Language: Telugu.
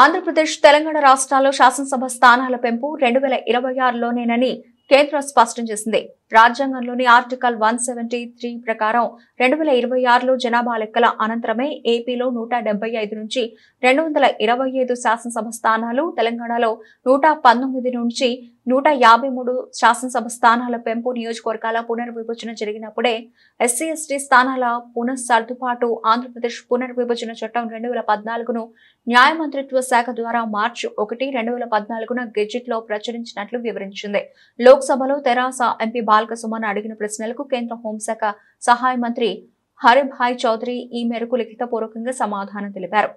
ఆంధ్రప్రదేశ్ తెలంగాణ రాష్ట్రాల్లో శాసనసభ స్థానాల పెంపు రెండు వేల ఇరవై ఆరులోనేనని కేంద్రం స్పష్టం చేసింది రాజ్యాంగంలోని ఆర్టికల్ వన్ సెవెంటీ త్రీ ప్రకారం రెండు వేల ఇరవై ఆరులో జనాభా లెక్కల అనంతరమే ఏపీలో నూట డెబ్బై ఐదు నుంచి రెండు వందల ఇరవై ఐదు శాసనసభ స్థానాలు తెలంగాణలో నూట పంతొమ్మిది నుంచి నూట యాభై మూడు శాసనసభ స్థానాల పెంపు నియోజకవర్గాల పునర్విభజన జరిగినప్పుడే ఎస్సీ ఎస్టీ స్థానాల పునఃసర్దుబాటు ఆంధ్రప్రదేశ్ పునర్విభజన చట్టం రెండు వేల పద్నాలుగును న్యాయమంత్రిత్వ శాఖ ద్వారా మార్చి ఒకటి రెండు వేల పద్నాలుగున లో ప్రచురించినట్లు వివరించింది లోక్సభలో తెరాస ఎంపీ బాల్క సుమన్ అడిగిన ప్రశ్నలకు కేంద్ర హోంశాఖ సహాయ మంత్రి హరిభాయ్ చౌదరి ఈ మేరకు లిఖితపూర్వకంగా సమాధానం తెలిపారు